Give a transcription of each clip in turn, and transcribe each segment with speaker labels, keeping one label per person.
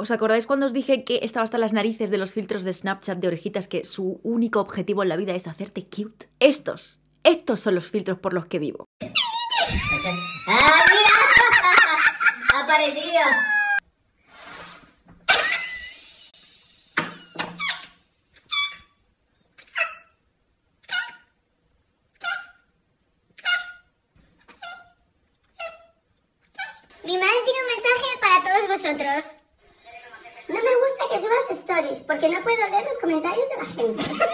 Speaker 1: ¿Os acordáis cuando os dije que estaba hasta las narices de los filtros de Snapchat de orejitas que su único objetivo en la vida es hacerte cute? Estos, estos son los filtros por los que vivo. ¡Ah, mira! aparecido! Mi madre tiene un mensaje para todos vosotros que subas stories, porque no puedo leer los comentarios de la gente.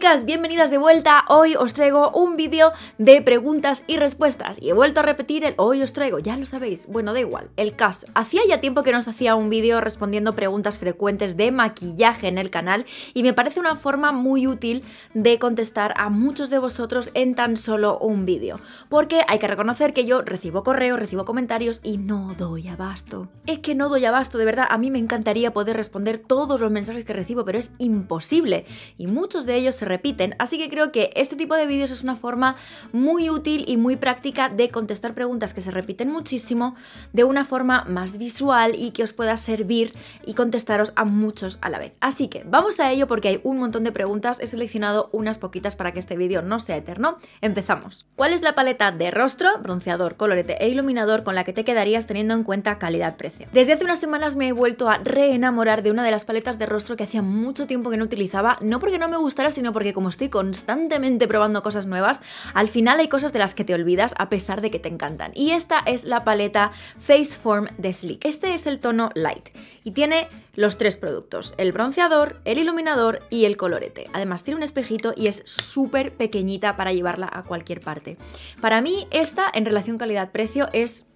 Speaker 1: chicas, bienvenidas de vuelta. Hoy os traigo un vídeo de preguntas y respuestas. Y he vuelto a repetir el hoy os traigo, ya lo sabéis. Bueno, da igual, el caso. Hacía ya tiempo que nos hacía un vídeo respondiendo preguntas frecuentes de maquillaje en el canal y me parece una forma muy útil de contestar a muchos de vosotros en tan solo un vídeo. Porque hay que reconocer que yo recibo correos, recibo comentarios y no doy abasto. Es que no doy abasto, de verdad, a mí me encantaría poder responder todos los mensajes que recibo, pero es imposible. Y muchos de ellos se repiten, así que creo que este tipo de vídeos es una forma muy útil y muy práctica de contestar preguntas que se repiten muchísimo de una forma más visual y que os pueda servir y contestaros a muchos a la vez. Así que vamos a ello porque hay un montón de preguntas, he seleccionado unas poquitas para que este vídeo no sea eterno. Empezamos. ¿Cuál es la paleta de rostro, bronceador, colorete e iluminador con la que te quedarías teniendo en cuenta calidad-precio? Desde hace unas semanas me he vuelto a reenamorar de una de las paletas de rostro que hacía mucho tiempo que no utilizaba, no porque no me gustara, sino porque porque como estoy constantemente probando cosas nuevas, al final hay cosas de las que te olvidas a pesar de que te encantan. Y esta es la paleta Face Form de Sleek. Este es el tono light y tiene los tres productos, el bronceador, el iluminador y el colorete. Además tiene un espejito y es súper pequeñita para llevarla a cualquier parte. Para mí esta en relación calidad-precio es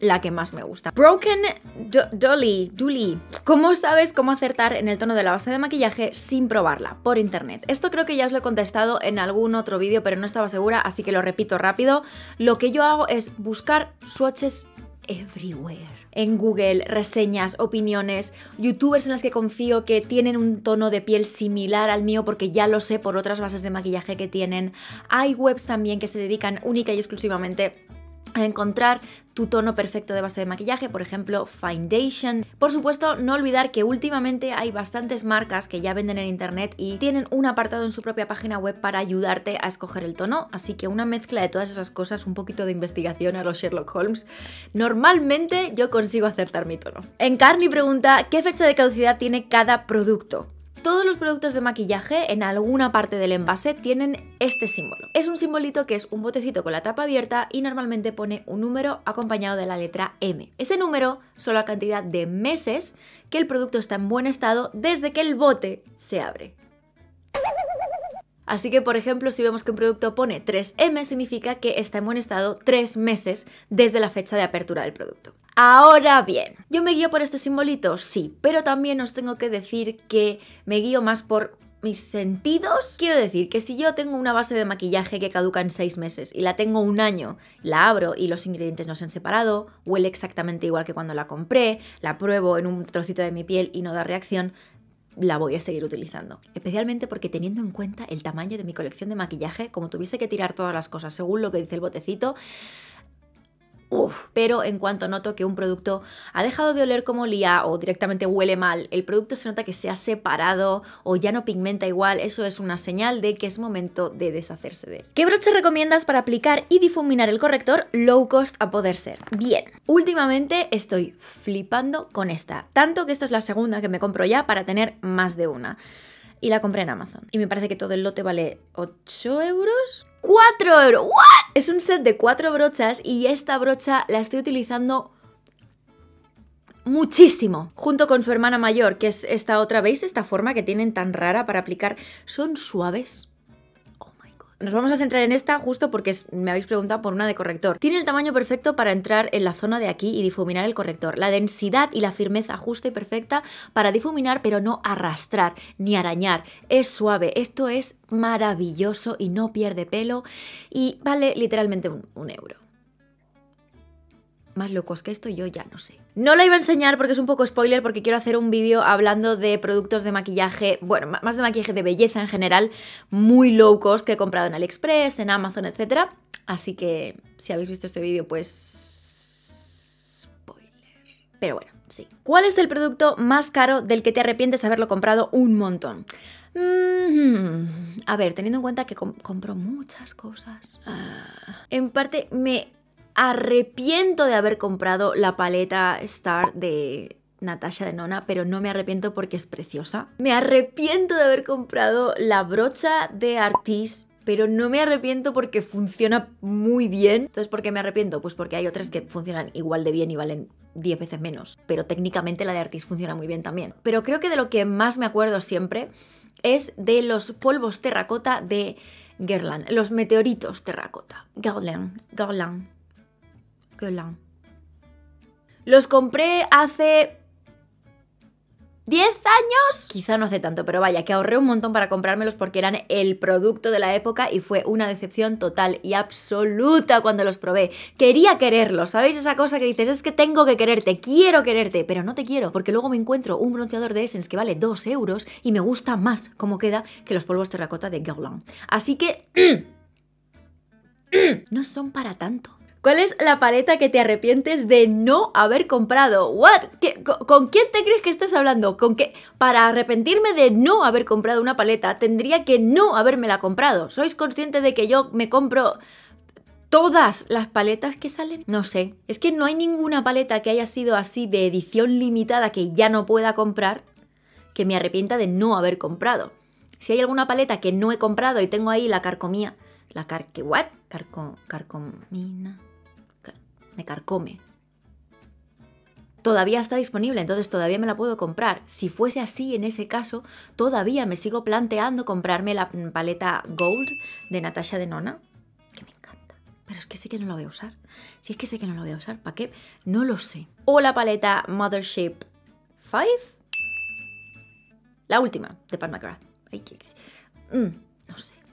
Speaker 1: la que más me gusta. Broken Dolly, ¿Cómo sabes cómo acertar en el tono de la base de maquillaje sin probarla? Por internet. Esto creo que ya os lo he contestado en algún otro vídeo, pero no estaba segura, así que lo repito rápido. Lo que yo hago es buscar swatches everywhere. En Google, reseñas, opiniones, youtubers en las que confío que tienen un tono de piel similar al mío porque ya lo sé por otras bases de maquillaje que tienen. Hay webs también que se dedican única y exclusivamente encontrar tu tono perfecto de base de maquillaje, por ejemplo, foundation. Por supuesto, no olvidar que últimamente hay bastantes marcas que ya venden en internet y tienen un apartado en su propia página web para ayudarte a escoger el tono, así que una mezcla de todas esas cosas, un poquito de investigación a los Sherlock Holmes, normalmente yo consigo acertar mi tono. En Encarni pregunta, ¿qué fecha de caducidad tiene cada producto? Todos los productos de maquillaje en alguna parte del envase tienen este símbolo. Es un simbolito que es un botecito con la tapa abierta y normalmente pone un número acompañado de la letra M. Ese número son la cantidad de meses que el producto está en buen estado desde que el bote se abre. Así que, por ejemplo, si vemos que un producto pone 3M, significa que está en buen estado 3 meses desde la fecha de apertura del producto. Ahora bien, ¿yo me guío por este simbolito? Sí, pero también os tengo que decir que me guío más por mis sentidos. Quiero decir que si yo tengo una base de maquillaje que caduca en seis meses y la tengo un año, la abro y los ingredientes no se han separado, huele exactamente igual que cuando la compré, la pruebo en un trocito de mi piel y no da reacción, la voy a seguir utilizando. Especialmente porque teniendo en cuenta el tamaño de mi colección de maquillaje, como tuviese que tirar todas las cosas según lo que dice el botecito, pero en cuanto noto que un producto ha dejado de oler como olía o directamente huele mal, el producto se nota que se ha separado o ya no pigmenta igual, eso es una señal de que es momento de deshacerse de él. ¿Qué broche recomiendas para aplicar y difuminar el corrector low cost a poder ser? Bien, últimamente estoy flipando con esta, tanto que esta es la segunda que me compro ya para tener más de una y la compré en Amazon. Y me parece que todo el lote vale 8 euros. 4 euros. ¿What? Es un set de 4 brochas y esta brocha la estoy utilizando muchísimo. Junto con su hermana mayor, que es esta otra, ¿veis esta forma que tienen tan rara para aplicar? Son suaves. Nos vamos a centrar en esta justo porque me habéis preguntado por una de corrector. Tiene el tamaño perfecto para entrar en la zona de aquí y difuminar el corrector. La densidad y la firmeza justa y perfecta para difuminar pero no arrastrar ni arañar. Es suave, esto es maravilloso y no pierde pelo y vale literalmente un, un euro más locos que esto yo ya no sé. No la iba a enseñar porque es un poco spoiler, porque quiero hacer un vídeo hablando de productos de maquillaje, bueno, más de maquillaje de belleza en general, muy locos que he comprado en AliExpress, en Amazon, etc. Así que si habéis visto este vídeo, pues... Spoiler. Pero bueno, sí. ¿Cuál es el producto más caro del que te arrepientes haberlo comprado un montón? Mm-hmm. a ver, teniendo en cuenta que compro muchas cosas. Ah. en parte me arrepiento de haber comprado la paleta Star de Natasha de Nona, pero no me arrepiento porque es preciosa. Me arrepiento de haber comprado la brocha de Artis pero no me arrepiento porque funciona muy bien. Entonces, ¿por qué me arrepiento? Pues porque hay otras que funcionan igual de bien y valen 10 veces menos. Pero técnicamente la de Artis funciona muy bien también. Pero creo que de lo que más me acuerdo siempre es de los polvos terracota de Guerlain, los meteoritos terracota. Guerlain, Guerlain. Guerlain Los compré hace 10 años. Quizá no hace tanto, pero vaya, que ahorré un montón para comprármelos porque eran el producto de la época y fue una decepción total y absoluta cuando los probé. Quería quererlos, ¿sabéis? Esa cosa que dices, es que tengo que quererte, quiero quererte, pero no te quiero, porque luego me encuentro un bronceador de Essence que vale 2 euros y me gusta más como queda que los polvos terracota de Guerlain. Así que... no son para tanto. ¿Cuál es la paleta que te arrepientes de no haber comprado? What? con, quién te crees que estás hablando? ¿Con qué? Para arrepentirme de no haber comprado una paleta, tendría que no habérmela comprado. ¿Sois conscientes de que yo me compro todas las paletas que salen? No sé. Es que no hay ninguna paleta que haya sido así de edición limitada que ya no pueda comprar que me arrepienta de no haber comprado. Si hay alguna paleta que no he comprado y tengo ahí la carcomía, la car... ¿What? Carco... Carcomina me carcome. Todavía está disponible, entonces todavía me la puedo comprar. Si fuese así, en ese caso, todavía me sigo planteando comprarme la paleta Gold de Natasha Denona, que me encanta. Pero es que sé que no la voy a usar. Si es que sé que no la voy a usar, ¿para qué? No lo sé. O la paleta Mothership 5, la última de Pat McGrath. Mmm.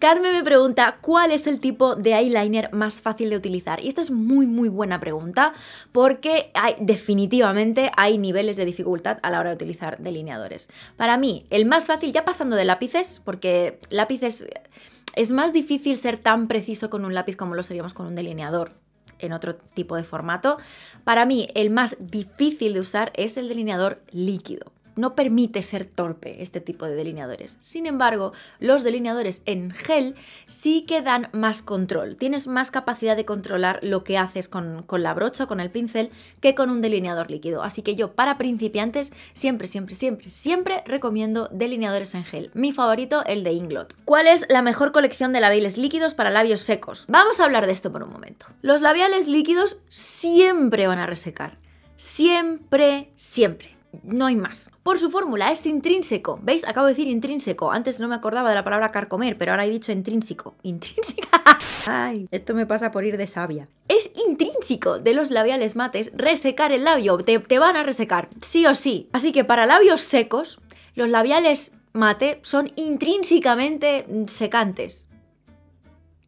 Speaker 1: Carmen me pregunta cuál es el tipo de eyeliner más fácil de utilizar. Y esta es muy muy buena pregunta porque hay, definitivamente hay niveles de dificultad a la hora de utilizar delineadores. Para mí, el más fácil, ya pasando de lápices, porque lápices... Es más difícil ser tan preciso con un lápiz como lo seríamos con un delineador, en otro tipo de formato. Para mí, el más difícil de usar es el delineador líquido no permite ser torpe este tipo de delineadores. Sin embargo, los delineadores en gel sí que dan más control. Tienes más capacidad de controlar lo que haces con, con la brocha o con el pincel que con un delineador líquido. Así que yo para principiantes siempre, siempre, siempre, siempre recomiendo delineadores en gel. Mi favorito, el de Inglot. ¿Cuál es la mejor colección de labiales líquidos para labios secos? Vamos a hablar de esto por un momento. Los labiales líquidos siempre van a resecar. Siempre, siempre no hay más. Por su fórmula es intrínseco, ¿veis? Acabo de decir intrínseco, antes no me acordaba de la palabra carcomer, pero ahora he dicho intrínseco. Intrínseca. Ay, esto me pasa por ir de sabia. Es intrínseco de los labiales mates resecar el labio, te van a resecar, sí o sí. Así que para labios secos, los labiales mate son intrínsecamente secantes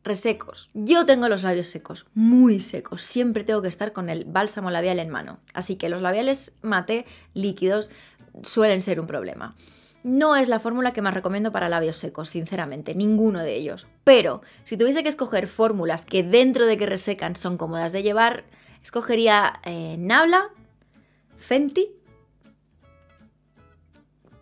Speaker 1: resecos. Yo tengo los labios secos, muy secos. Siempre tengo que estar con el bálsamo labial en mano. Así que los labiales mate líquidos suelen ser un problema. No es la fórmula que más recomiendo para labios secos, sinceramente, ninguno de ellos. Pero si tuviese que escoger fórmulas que dentro de que resecan son cómodas de llevar, escogería eh, Nabla, Fenty,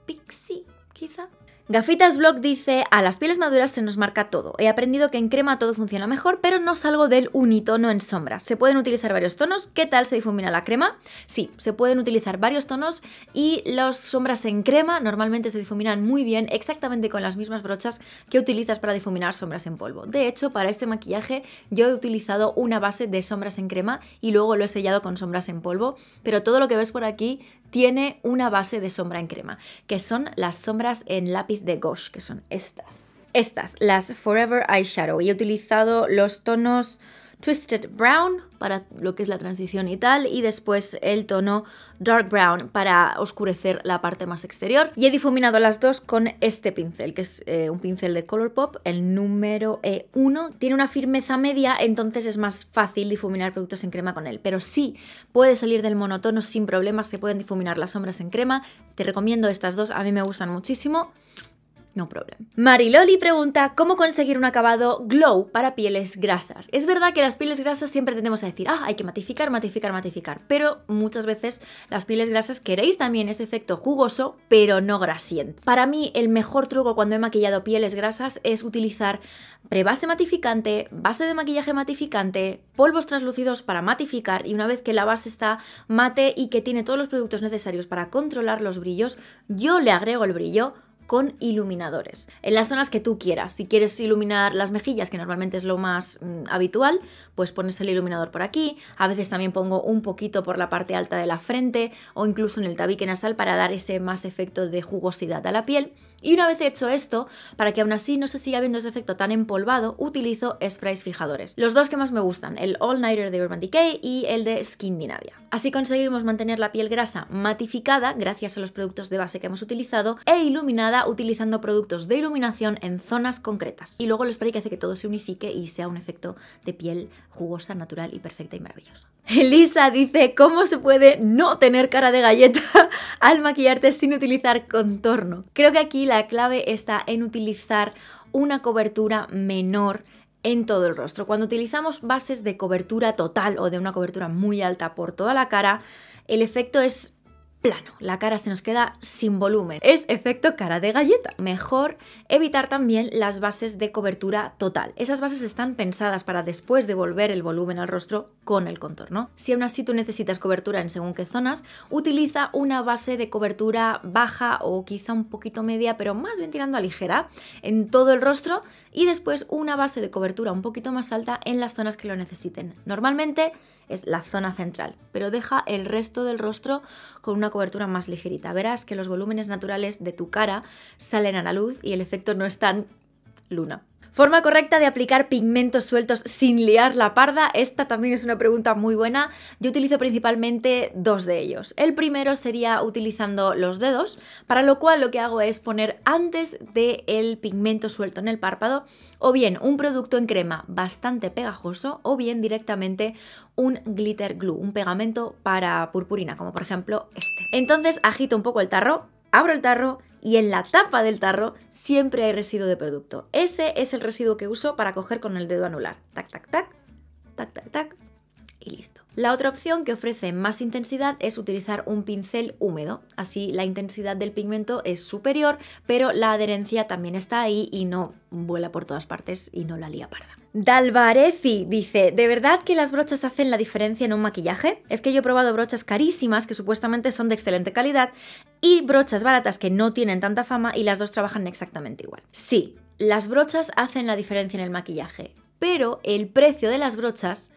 Speaker 1: pixi, quizá, Gafitas Blog dice, a las pieles maduras se nos marca todo. He aprendido que en crema todo funciona mejor, pero no salgo del unitono en sombras. Se pueden utilizar varios tonos. ¿Qué tal se difumina la crema? Sí, se pueden utilizar varios tonos y las sombras en crema normalmente se difuminan muy bien, exactamente con las mismas brochas que utilizas para difuminar sombras en polvo. De hecho, para este maquillaje yo he utilizado una base de sombras en crema y luego lo he sellado con sombras en polvo, pero todo lo que ves por aquí tiene una base de sombra en crema, que son las sombras en lápiz de Gauche. que son estas. Estas, las Forever Eyeshadow. Y he utilizado los tonos Twisted Brown para lo que es la transición y tal, y después el tono Dark Brown para oscurecer la parte más exterior. Y he difuminado las dos con este pincel, que es eh, un pincel de Colourpop, el número 1. Eh, Tiene una firmeza media, entonces es más fácil difuminar productos en crema con él, pero sí puede salir del monotono sin problemas, se pueden difuminar las sombras en crema. Te recomiendo estas dos, a mí me gustan muchísimo. No problem. Mariloli pregunta cómo conseguir un acabado glow para pieles grasas. Es verdad que las pieles grasas siempre tendemos a decir, ah, hay que matificar, matificar, matificar, pero muchas veces las pieles grasas queréis también ese efecto jugoso, pero no grasiento. Para mí el mejor truco cuando he maquillado pieles grasas es utilizar prebase matificante, base de maquillaje matificante, polvos translúcidos para matificar y una vez que la base está mate y que tiene todos los productos necesarios para controlar los brillos, yo le agrego el brillo con iluminadores. En las zonas que tú quieras. Si quieres iluminar las mejillas, que normalmente es lo más mm, habitual, pues pones el iluminador por aquí. A veces también pongo un poquito por la parte alta de la frente o incluso en el tabique nasal para dar ese más efecto de jugosidad a la piel. Y una vez hecho esto, para que aún así no se siga viendo ese efecto tan empolvado, utilizo sprays fijadores. Los dos que más me gustan, el All Nighter de Urban Decay y el de Skindinavia. Así conseguimos mantener la piel grasa matificada gracias a los productos de base que hemos utilizado e iluminada utilizando productos de iluminación en zonas concretas. Y luego el spray que hace que todo se unifique y sea un efecto de piel jugosa, natural y perfecta y maravillosa. Elisa dice, ¿cómo se puede no tener cara de galleta al maquillarte sin utilizar contorno? Creo que aquí la clave está en utilizar una cobertura menor en todo el rostro. Cuando utilizamos bases de cobertura total o de una cobertura muy alta por toda la cara, el efecto es plano, la cara se nos queda sin volumen. Es efecto cara de galleta. Mejor evitar también las bases de cobertura total. Esas bases están pensadas para después devolver el volumen al rostro con el contorno. Si aún así tú necesitas cobertura en según qué zonas, utiliza una base de cobertura baja o quizá un poquito media, pero más bien tirando a ligera en todo el rostro y después una base de cobertura un poquito más alta en las zonas que lo necesiten. Normalmente es la zona central, pero deja el resto del rostro con una cobertura más ligerita. Verás que los volúmenes naturales de tu cara salen a la luz y el efecto no es tan luna. Forma correcta de aplicar pigmentos sueltos sin liar la parda. Esta también es una pregunta muy buena. Yo utilizo principalmente dos de ellos. El primero sería utilizando los dedos, para lo cual lo que hago es poner antes del el pigmento suelto en el párpado o bien un producto en crema bastante pegajoso o bien directamente un glitter glue, un pegamento para purpurina, como por ejemplo este. Entonces agito un poco el tarro, abro el tarro, y en la tapa del tarro siempre hay residuo de producto. Ese es el residuo que uso para coger con el dedo anular. Tac, tac, tac, tac, tac, tac y listo. La otra opción que ofrece más intensidad es utilizar un pincel húmedo. Así la intensidad del pigmento es superior, pero la adherencia también está ahí y no vuela por todas partes y no la lía parda. Dalvarezi dice, ¿de verdad que las brochas hacen la diferencia en un maquillaje? Es que yo he probado brochas carísimas que supuestamente son de excelente calidad y brochas baratas que no tienen tanta fama y las dos trabajan exactamente igual. Sí, las brochas hacen la diferencia en el maquillaje, pero el precio de las brochas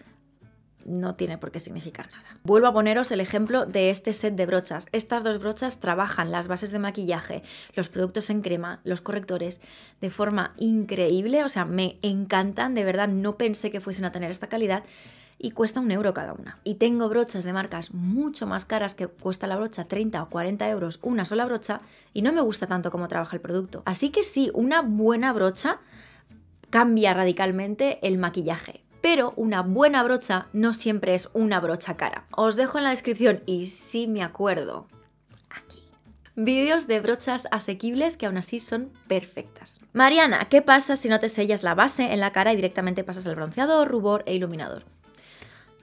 Speaker 1: no tiene por qué significar nada. Vuelvo a poneros el ejemplo de este set de brochas. Estas dos brochas trabajan las bases de maquillaje, los productos en crema, los correctores, de forma increíble, o sea, me encantan, de verdad no pensé que fuesen a tener esta calidad y cuesta un euro cada una. Y tengo brochas de marcas mucho más caras que cuesta la brocha 30 o 40 euros una sola brocha y no me gusta tanto cómo trabaja el producto. Así que sí, una buena brocha cambia radicalmente el maquillaje pero una buena brocha no siempre es una brocha cara. Os dejo en la descripción y si me acuerdo, aquí. Vídeos de brochas asequibles que aún así son perfectas. Mariana, ¿qué pasa si no te sellas la base en la cara y directamente pasas al bronceador, rubor e iluminador?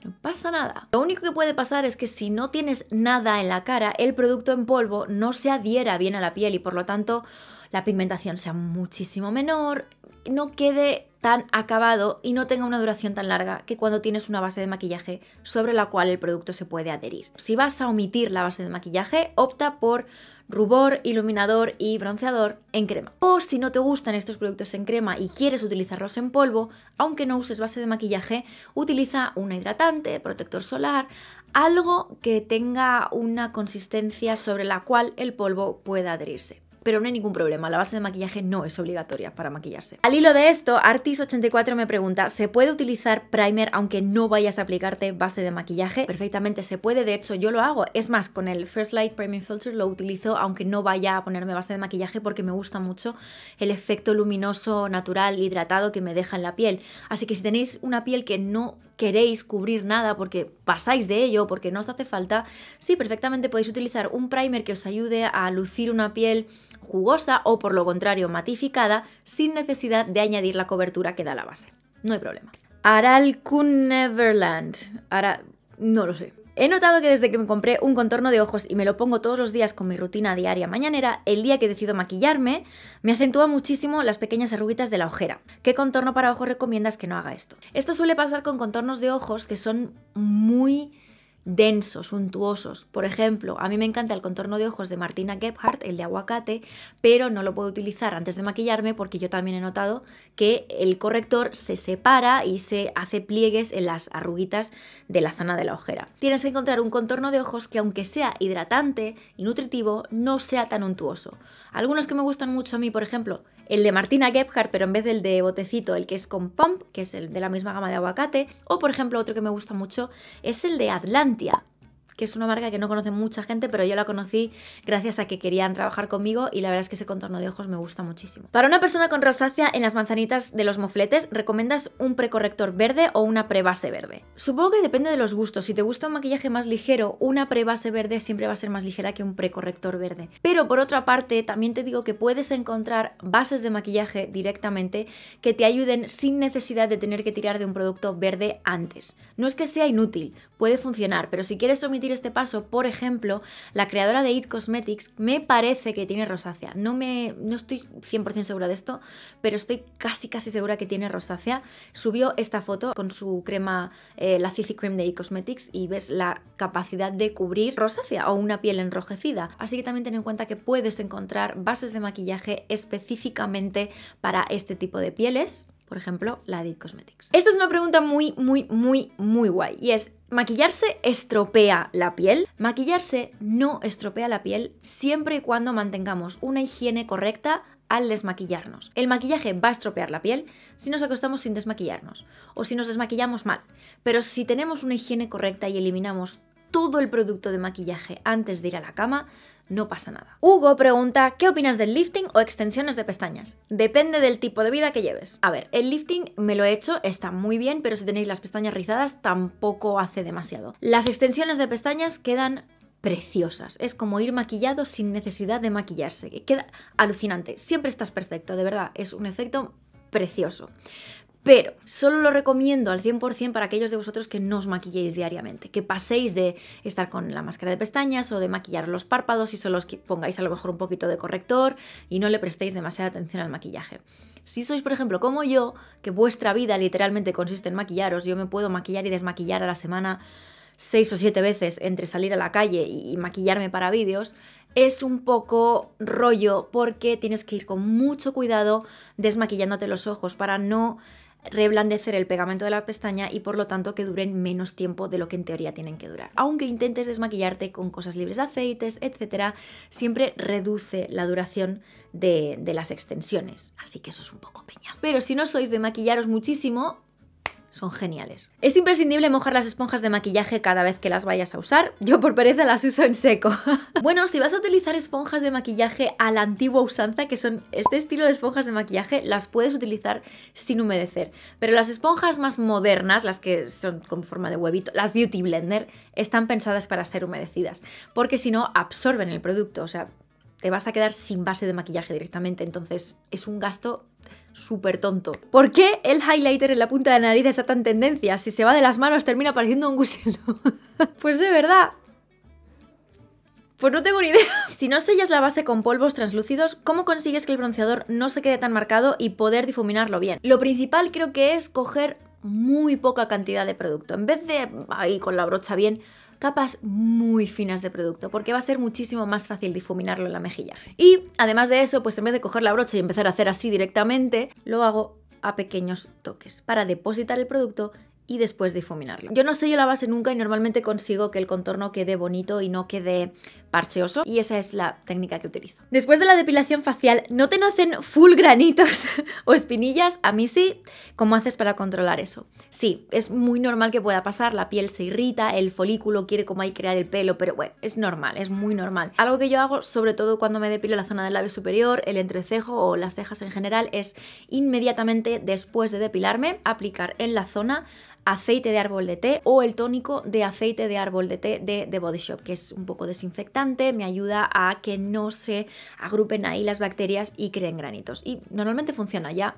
Speaker 1: No pasa nada. Lo único que puede pasar es que si no tienes nada en la cara, el producto en polvo no se adhiera bien a la piel y por lo tanto la pigmentación sea muchísimo menor, no quede tan acabado y no tenga una duración tan larga que cuando tienes una base de maquillaje sobre la cual el producto se puede adherir. Si vas a omitir la base de maquillaje, opta por rubor, iluminador y bronceador en crema. O si no te gustan estos productos en crema y quieres utilizarlos en polvo, aunque no uses base de maquillaje, utiliza un hidratante, protector solar, algo que tenga una consistencia sobre la cual el polvo pueda adherirse pero no hay ningún problema, la base de maquillaje no es obligatoria para maquillarse. Al hilo de esto, Artis84 me pregunta, ¿se puede utilizar primer aunque no vayas a aplicarte base de maquillaje? Perfectamente se puede, de hecho yo lo hago, es más, con el First Light Priming Filter lo utilizo aunque no vaya a ponerme base de maquillaje porque me gusta mucho el efecto luminoso, natural, hidratado que me deja en la piel. Así que si tenéis una piel que no queréis cubrir nada porque pasáis de ello, porque no os hace falta, sí, perfectamente podéis utilizar un primer que os ayude a lucir una piel jugosa o por lo contrario matificada sin necesidad de añadir la cobertura que da la base. No hay problema. Aralcun Neverland. Ahora no lo sé. He notado que desde que me compré un contorno de ojos y me lo pongo todos los días con mi rutina diaria mañanera, el día que decido maquillarme, me acentúa muchísimo las pequeñas arruguitas de la ojera. ¿Qué contorno para ojos recomiendas que no haga esto? Esto suele pasar con contornos de ojos que son muy densos, untuosos, Por ejemplo, a mí me encanta el contorno de ojos de Martina Gebhardt, el de aguacate, pero no lo puedo utilizar antes de maquillarme porque yo también he notado que el corrector se separa y se hace pliegues en las arruguitas de la zona de la ojera. Tienes que encontrar un contorno de ojos que aunque sea hidratante y nutritivo, no sea tan untuoso. Algunos que me gustan mucho a mí, por ejemplo, el de Martina Gebhardt, pero en vez del de botecito, el que es con pump, que es el de la misma gama de aguacate, o por ejemplo otro que me gusta mucho es el de Atlanta فنلنديا que es una marca que no conoce mucha gente, pero yo la conocí gracias a que querían trabajar conmigo y la verdad es que ese contorno de ojos me gusta muchísimo. Para una persona con rosácea en las manzanitas de los mofletes, ¿recomiendas un precorrector verde o una prebase verde? Supongo que depende de los gustos. Si te gusta un maquillaje más ligero, una prebase verde siempre va a ser más ligera que un precorrector verde. Pero por otra parte, también te digo que puedes encontrar bases de maquillaje directamente que te ayuden sin necesidad de tener que tirar de un producto verde antes. No es que sea inútil, puede funcionar, pero si quieres omitir este paso, por ejemplo, la creadora de It Cosmetics me parece que tiene rosácea. No, me, no estoy 100% segura de esto, pero estoy casi casi segura que tiene rosácea. Subió esta foto con su crema, eh, la CC Cream de It Cosmetics y ves la capacidad de cubrir rosácea o una piel enrojecida. Así que también ten en cuenta que puedes encontrar bases de maquillaje específicamente para este tipo de pieles por ejemplo, la de Cosmetics. Esta es una pregunta muy, muy, muy, muy guay y es, ¿maquillarse estropea la piel? Maquillarse no estropea la piel siempre y cuando mantengamos una higiene correcta al desmaquillarnos. El maquillaje va a estropear la piel si nos acostamos sin desmaquillarnos o si nos desmaquillamos mal. Pero si tenemos una higiene correcta y eliminamos todo el producto de maquillaje antes de ir a la cama, no pasa nada. Hugo pregunta, ¿qué opinas del lifting o extensiones de pestañas? Depende del tipo de vida que lleves. A ver, el lifting me lo he hecho, está muy bien, pero si tenéis las pestañas rizadas tampoco hace demasiado. Las extensiones de pestañas quedan preciosas. Es como ir maquillado sin necesidad de maquillarse. Queda alucinante. Siempre estás perfecto, de verdad. Es un efecto precioso pero solo lo recomiendo al 100% para aquellos de vosotros que no os maquilléis diariamente, que paséis de estar con la máscara de pestañas o de maquillar los párpados y solo os pongáis a lo mejor un poquito de corrector y no le prestéis demasiada atención al maquillaje. Si sois, por ejemplo, como yo, que vuestra vida literalmente consiste en maquillaros, yo me puedo maquillar y desmaquillar a la semana seis o siete veces entre salir a la calle y maquillarme para vídeos, es un poco rollo porque tienes que ir con mucho cuidado desmaquillándote los ojos para no reblandecer el pegamento de la pestaña y por lo tanto que duren menos tiempo de lo que en teoría tienen que durar. Aunque intentes desmaquillarte con cosas libres de aceites, etcétera, siempre reduce la duración de, de las extensiones. Así que eso es un poco peña. Pero si no sois de maquillaros muchísimo, son geniales. Es imprescindible mojar las esponjas de maquillaje cada vez que las vayas a usar. Yo por pereza las uso en seco. bueno, si vas a utilizar esponjas de maquillaje a la antigua usanza, que son este estilo de esponjas de maquillaje, las puedes utilizar sin humedecer. Pero las esponjas más modernas, las que son con forma de huevito, las Beauty Blender, están pensadas para ser humedecidas. Porque si no, absorben el producto. O sea, te vas a quedar sin base de maquillaje directamente, entonces es un gasto súper tonto. ¿Por qué el highlighter en la punta de la nariz está tan tendencia? Si se va de las manos termina pareciendo un gusano. pues de verdad, pues no tengo ni idea. Si no sellas la base con polvos translúcidos, ¿cómo consigues que el bronceador no se quede tan marcado y poder difuminarlo bien? Lo principal creo que es coger muy poca cantidad de producto. En vez de ahí con la brocha bien, capas muy finas de producto, porque va a ser muchísimo más fácil difuminarlo en la mejilla. Y además de eso, pues en vez de coger la brocha y empezar a hacer así directamente, lo hago a pequeños toques para depositar el producto y después difuminarlo. Yo no sello la base nunca y normalmente consigo que el contorno quede bonito y no quede parcheoso y esa es la técnica que utilizo. Después de la depilación facial, ¿no te nacen full granitos o espinillas? A mí sí. ¿Cómo haces para controlar eso? Sí, es muy normal que pueda pasar, la piel se irrita, el folículo quiere como ahí crear el pelo, pero bueno, es normal, es muy normal. Algo que yo hago, sobre todo cuando me depilo la zona del labio superior, el entrecejo o las cejas en general, es inmediatamente después de depilarme, aplicar en la zona aceite de árbol de té o el tónico de aceite de árbol de té de The Body Shop, que es un poco desinfectante me ayuda a que no se agrupen ahí las bacterias y creen granitos. Y normalmente funciona ya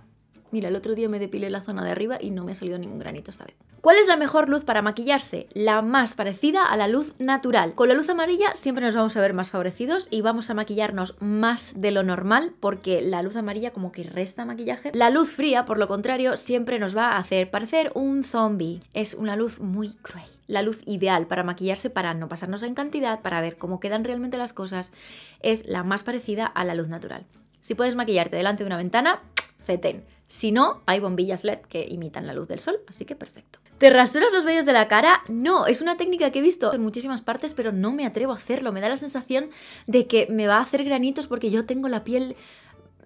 Speaker 1: Mira, el otro día me depilé la zona de arriba y no me ha salido ningún granito esta vez. ¿Cuál es la mejor luz para maquillarse? La más parecida a la luz natural. Con la luz amarilla siempre nos vamos a ver más favorecidos y vamos a maquillarnos más de lo normal porque la luz amarilla como que resta maquillaje. La luz fría, por lo contrario, siempre nos va a hacer parecer un zombie. Es una luz muy cruel la luz ideal para maquillarse, para no pasarnos en cantidad, para ver cómo quedan realmente las cosas, es la más parecida a la luz natural. Si puedes maquillarte delante de una ventana, feten. Si no, hay bombillas LED que imitan la luz del sol, así que perfecto. ¿Te rasuras los vellos de la cara? No, es una técnica que he visto en muchísimas partes, pero no me atrevo a hacerlo. Me da la sensación de que me va a hacer granitos porque yo tengo la piel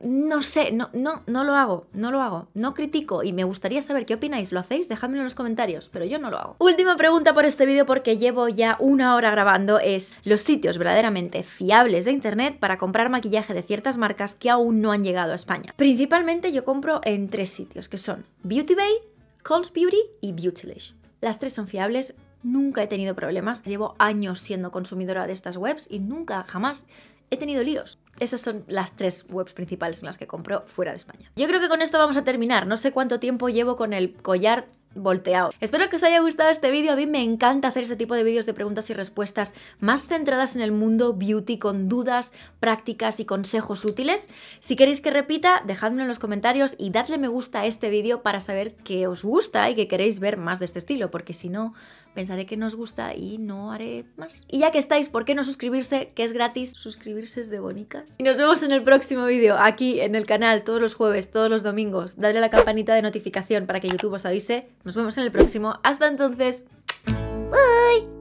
Speaker 1: no sé, no, no, no lo hago, no lo hago, no critico y me gustaría saber qué opináis, ¿lo hacéis? Dejadmelo en los comentarios, pero yo no lo hago. Última pregunta por este vídeo porque llevo ya una hora grabando es los sitios verdaderamente fiables de internet para comprar maquillaje de ciertas marcas que aún no han llegado a España. Principalmente yo compro en tres sitios que son Beauty Bay, Beauty y Beautylish. Las tres son fiables, nunca he tenido problemas, llevo años siendo consumidora de estas webs y nunca, jamás he tenido líos esas son las tres webs principales en las que compro fuera de España. Yo creo que con esto vamos a terminar. No sé cuánto tiempo llevo con el collar volteado. Espero que os haya gustado este vídeo, a mí me encanta hacer este tipo de vídeos de preguntas y respuestas más centradas en el mundo beauty con dudas, prácticas y consejos útiles. Si queréis que repita, dejadme en los comentarios y dadle me gusta a este vídeo para saber que os gusta y que queréis ver más de este estilo, porque si no, pensaré que nos gusta y no haré más. Y ya que estáis, ¿por qué no suscribirse? Que es gratis. Suscribirse es de bonicas. Y nos vemos en el próximo vídeo, aquí en el canal, todos los jueves, todos los domingos. Dadle a la campanita de notificación para que YouTube os avise. Nos vemos en el próximo. Hasta entonces. Bye.